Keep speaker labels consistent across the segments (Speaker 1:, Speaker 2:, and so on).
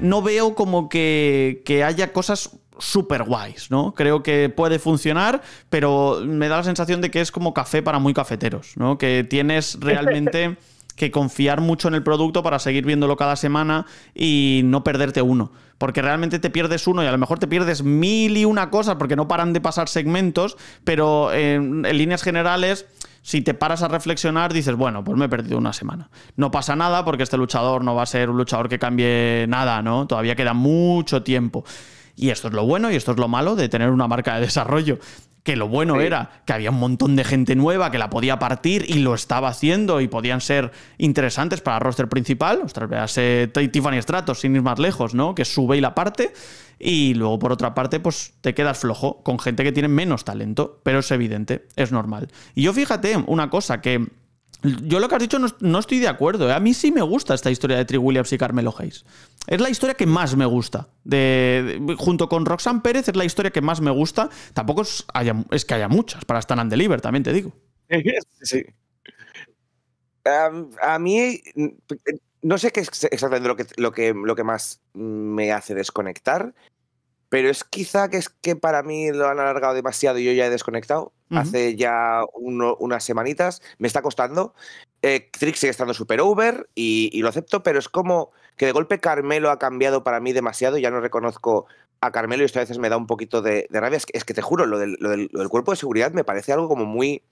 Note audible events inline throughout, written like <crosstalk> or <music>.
Speaker 1: no veo como que, haya cosas súper guays, ¿no? Creo que puede funcionar, pero me da la sensación de que es como café para muy cafeteros, ¿no? Que tienes <laughs> realmente... que confiar mucho en el producto para seguir viéndolo cada semana y no perderte uno. Porque realmente te pierdes uno y a lo mejor te pierdes mil y una cosas porque no paran de pasar segmentos, pero en líneas generales si te paras a reflexionar, dices, bueno, pues me he perdido una semana. No pasa nada porque este luchador no va a ser un luchador que cambie nada, ¿no? Todavía queda mucho tiempo. Y esto es lo bueno y esto es lo malo de tener una marca de desarrollo. Que lo bueno era que había un montón de gente nueva que la podía partir y lo estaba haciendo y podían ser interesantes para el roster principal. Ostras, veas Tiffany Stratos, sin ir más lejos, ¿no? Que sube y la parte. Y luego, por otra parte, pues te quedas flojo con gente que tiene menos talento. Pero es evidente, es normal. Y yo fíjate una cosa que yo lo que has dicho no, estoy de acuerdo. ¿eh? A mí sí me gusta esta historia de Tri Williams y Carmelo Hayes. Es la historia que más me gusta. De, junto con Roxanne Pérez es la historia que más me gusta. Tampoco es, que haya muchas para Stan and Deliver, también te digo.
Speaker 2: Sí. a mí no sé qué es exactamente lo que más me hace desconectar, pero es quizá que es que para mí lo han alargado demasiado y yo ya he desconectado. Hace ya unas semanitas. Me está costando. Eh, Trix sigue estando super over y, lo acepto, pero es como que de golpe Carmelo ha cambiado para mí demasiado. Ya no reconozco a Carmelo y esto a veces me da un poquito de, rabia. Es que, te juro, lo del cuerpo de seguridad me parece algo como muy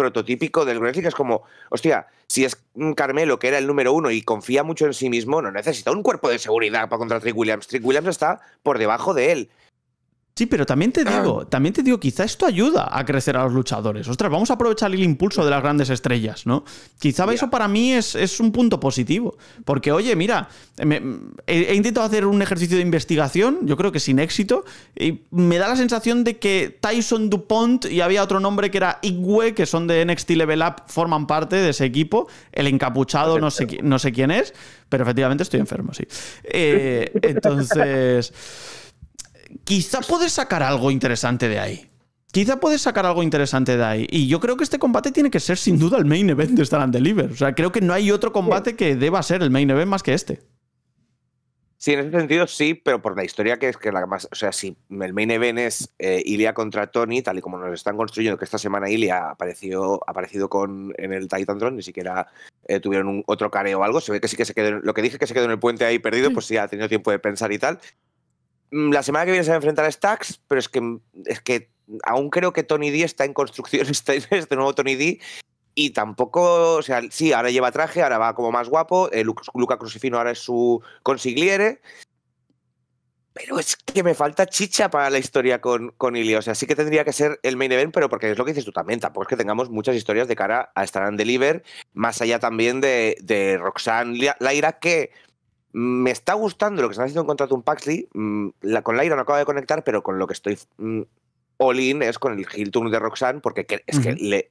Speaker 2: prototípico del wrestling que es como, hostia, si es un Carmelo, que era el número uno y confía mucho en sí mismo, no necesita un cuerpo de seguridad para contra Trick Williams. Trick Williams está por debajo de él.
Speaker 1: Sí, pero también te ah. digo, también te digo, quizá esto ayuda a crecer a los luchadores. Ostras, vamos a aprovechar el impulso de las grandes estrellas, ¿no? Quizá eso para mí es, un punto positivo. Porque, oye, mira, he, intentado hacer un ejercicio de investigación, yo creo que sin éxito, y me da la sensación de que Tyson DuPont y había otro nombre que era Igwe, que son de NXT Level Up, forman parte de ese equipo. El encapuchado, no sé, no sé quién es, pero efectivamente estoy enfermo, sí. Eh, <laughs> entonces quizá puedes sacar algo interesante de ahí. Quizá puedes sacar algo interesante de ahí. Y yo creo que este combate tiene que ser sin duda el main event de Star Deliver. O sea, creo que no hay otro combate que deba ser el main event más que este.
Speaker 2: Sí, en ese sentido sí, pero por la historia que es que la más. O sea, si el main event es eh, Ilya Ilia contra Tony, tal y como nos están construyendo, que esta semana Ilya apareció, aparecido con, en el Titan Drone, ni siquiera eh, tuvieron otro careo o algo. Se ve que sí que se quedó. Lo que dije que se quedó en el puente ahí perdido, pues sí ha tenido tiempo de pensar y tal. Mm, la semana que viene se va a enfrentar a Stax, pero es que, es que aún creo que Tony D está en construcción, <laughs> este nuevo Tony D. Y tampoco, o sea, sí, ahora lleva traje, ahora va como más guapo. Eh, Luca, Crucifino ahora es su consigliere. Pero es que me falta chicha para la historia con, con O sea, sí que tendría que ser el main event, pero porque es lo que dices tú también. Tampoco es que tengamos muchas historias de cara a Star and Deliver, más allá también de, de Roxanne Laira, que me está gustando lo que se están haciendo contra un Paxley. Mm, la, con Lyra no acaba de conectar, pero con lo que estoy mm, all es con el Hilton de Roxanne, porque es que le,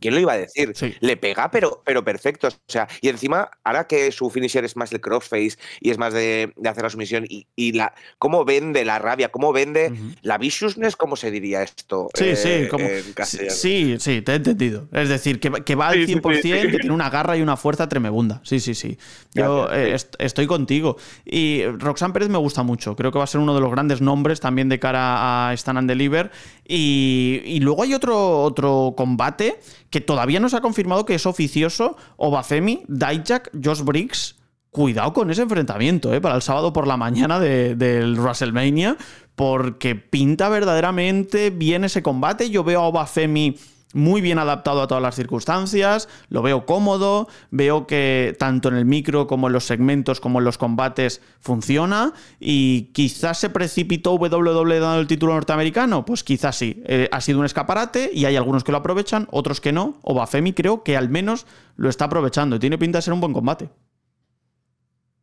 Speaker 2: ¿Quién lo iba a decir? Le pega, pero, pero perfecto. O sea, y encima, ahora que su finisher es más el crossface y es más de, hacer la sumisión y, la cómo vende la rabia, cómo vende la viciousness, ¿cómo se diría esto? Sí, eh, sí,
Speaker 1: sí, te he entendido. Es decir, que, va al 100%, que tiene una garra y una fuerza tremebunda. Sí, sí, sí. Yo eh, estoy contigo. Y Roxanne Pérez me gusta mucho. Creo que va a ser uno de los grandes nombres también de cara a Stan and Deliver. Y, y luego hay otro, otro combate que todavía no se ha confirmado que es oficioso Obafemi, Dijak, Josh Briggs. Cuidado con ese enfrentamiento, ¿eh? Para el sábado por la mañana de, del WrestleMania, porque pinta verdaderamente bien ese combate. Yo veo a Obafemi muy bien adaptado a todas las circunstancias, lo veo cómodo, veo que tanto en el micro como en los segmentos como en los combates funciona y quizás se precipitó WWE dando el título norteamericano, pues quizás sí, eh, ha sido un escaparate y hay algunos que lo aprovechan, otros que no, o Bafemi creo que al menos lo está aprovechando tiene pinta de ser un buen combate.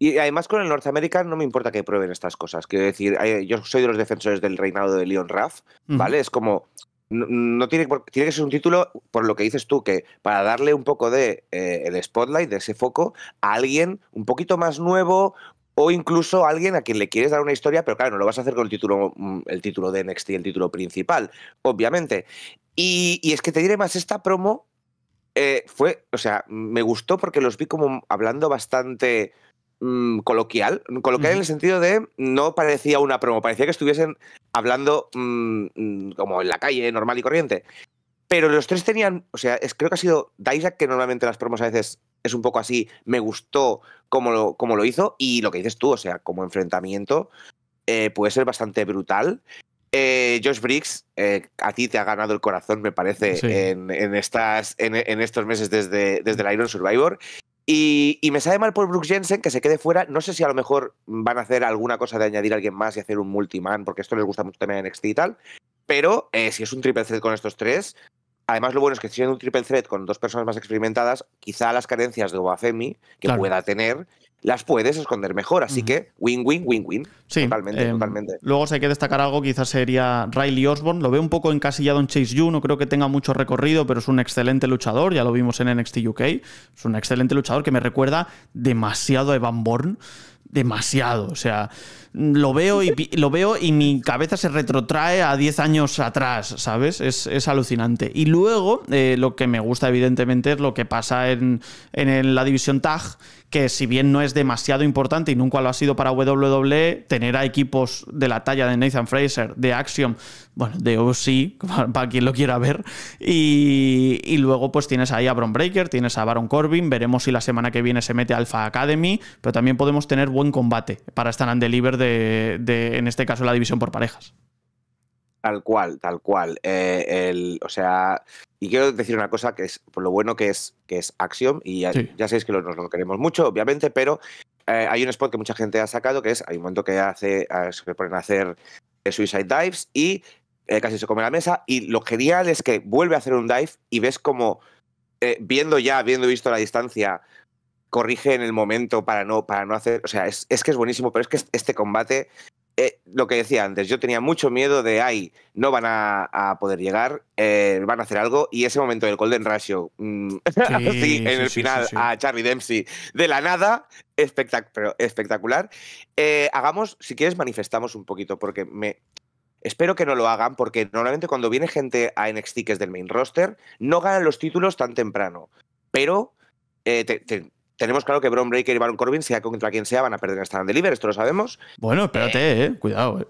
Speaker 2: Y además con el norteamericano no me importa que prueben estas cosas. Quiero decir, eh, yo soy de los defensores del reinado de Leon Raff, ¿vale? Es como, no, tiene, tiene, que ser un título, por lo que dices tú, que para darle un poco de eh, el spotlight, de ese foco, a alguien un poquito más nuevo o incluso a alguien a quien le quieres dar una historia, pero claro, no lo vas a hacer con el título, mm, el título de NXT, el título principal, obviamente. Y, es que te diré más, esta promo eh, fue, o sea, me gustó porque los vi como hablando bastante mm, coloquial, coloquial en el sentido de no parecía una promo, parecía que estuviesen hablando mm, mm, como en la calle, normal y corriente. Pero los tres tenían, o sea, es, creo que ha sido Daisa que normalmente las promos a veces es un poco así, me gustó como lo, lo hizo y lo que dices tú, o sea, como enfrentamiento eh, puede ser bastante brutal. Eh, Josh Briggs, eh, a ti te ha ganado el corazón, me parece, en, estas, en, estos meses desde, desde el Iron Survivor. Y, me sale mal por Brooks Jensen que se quede fuera. No sé si a lo mejor van a hacer alguna cosa de añadir a alguien más y hacer un multiman, porque esto les gusta mucho también a NXT y tal. Pero eh, si es un triple threat con estos tres, además lo bueno es que si siendo un triple threat con dos personas más experimentadas, quizá las carencias de Obafemi, que pueda tener, las puedes esconder mejor. Así que win, win, win, win. totalmente, em, totalmente. Luego,
Speaker 1: si hay que destacar algo, quizás sería Riley Osborne. Lo veo un poco encasillado en Chase You. no creo que tenga mucho recorrido, pero es un excelente luchador. Ya lo vimos en NXT UK. Es un excelente luchador que me recuerda demasiado a Evan Bourne demasiado. O sea, lo veo y, lo veo y mi cabeza se retrotrae a 10 años atrás, ¿sabes? Es, alucinante. Y luego, eh, lo que me gusta, evidentemente, es lo que pasa en, en la división TAG que si bien no es demasiado importante y nunca lo ha sido para WWE, tener a equipos de la talla de Nathan Fraser, de Axiom, bueno, de OC, <laughs> para, quien lo quiera ver, y, luego pues tienes ahí a Bron Breaker, tienes a Baron Corbin, veremos si la semana que viene se mete Alpha Academy, pero también podemos tener buen combate para estar en Deliver de en este caso, la división por parejas.
Speaker 2: Tal cual, tal cual. Eh, el, o sea, y quiero decir una cosa que es por lo bueno que es que es Axiom y ya sabéis que nos lo queremos mucho, obviamente, pero eh, hay un spot que mucha gente ha sacado que es hay un momento que hace eh, se ponen a hacer suicide dives y casi se come la mesa y lo genial es que vuelve a hacer un dive y ves como viendo ya, habiendo visto la distancia corrige en el momento para no, para no hacer. O sea, es, es, que es buenísimo, pero es que este combate eh, lo que decía antes, yo tenía mucho miedo de, ay, no van a, poder llegar, eh, van a hacer algo, y ese momento del Golden Ratio, mm, <laughs> en el final, a Charlie Dempsey, de la nada, espectacular. Eh, hagamos, si quieres, manifestamos un poquito, porque me, Espero que no lo hagan porque normalmente cuando viene gente a NXT que es del main roster, no ganan los títulos tan temprano. Pero tenemos claro que Bron Breaker y Baron Corbin, sea contra quien sea, van a perder en Stand de Deliver, esto lo sabemos.
Speaker 1: Bueno, espérate, eh. cuidado.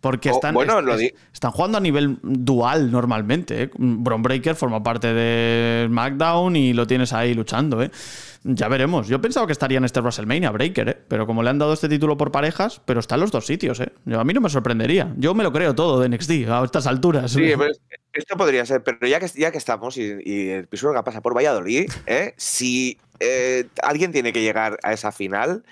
Speaker 1: Porque están, jugando a nivel dual normalmente. Eh. Bron Breaker forma parte de SmackDown y lo tienes ahí luchando. eh. Ya veremos. Yo pensaba que estaría en este WrestleMania Breaker, eh, pero como le han dado este título por parejas, pero están los dos sitios. eh. a mí no me sorprendería. Yo me lo creo todo de NXT a estas alturas. Sí, <laughs>
Speaker 2: Esto podría ser, pero ya que, ya que estamos y, el piso que pasa por Valladolid, ¿eh? si eh, alguien tiene que llegar a esa final,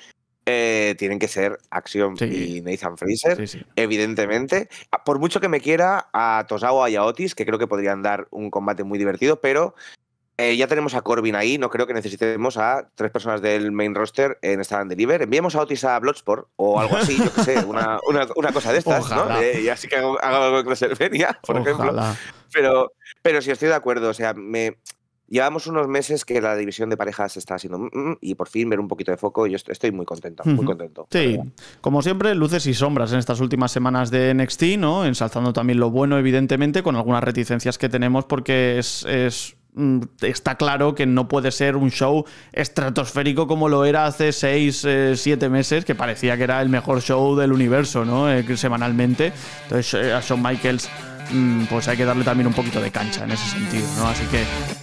Speaker 2: eh, tienen que ser Axiom y Nathan Fraser, evidentemente. Por mucho que me quiera a Tosao y a Otis, que creo que podrían dar un combate muy divertido, pero eh, ya tenemos a Corbin ahí, no creo que necesitemos a tres personas del main roster en esta Deliver. Enviamos a Otis a Bloodsport o algo así, yo qué sé, <laughs> una, cosa de estas, ¿no? y así que hago, algo de Claservenia, por ejemplo. Pero, pero sí estoy de acuerdo, o sea, me, Llevamos unos meses que la división de parejas está haciendo mm, mm, y por fin ver un poquito de foco. Yo estoy muy contento, muy contento. Sí,
Speaker 1: como siempre, luces y sombras en estas últimas semanas de NXT, ¿no? Ensalzando también lo bueno, evidentemente, con algunas reticencias que tenemos porque es Mm, está claro que no puede ser un show estratosférico como lo era hace 6, 7 eh, meses, que parecía que era el mejor show del universo, ¿no? Eh, semanalmente. Entonces eh, a Shawn Michaels, mm, pues hay que darle también un poquito de cancha en ese sentido, ¿no? Así que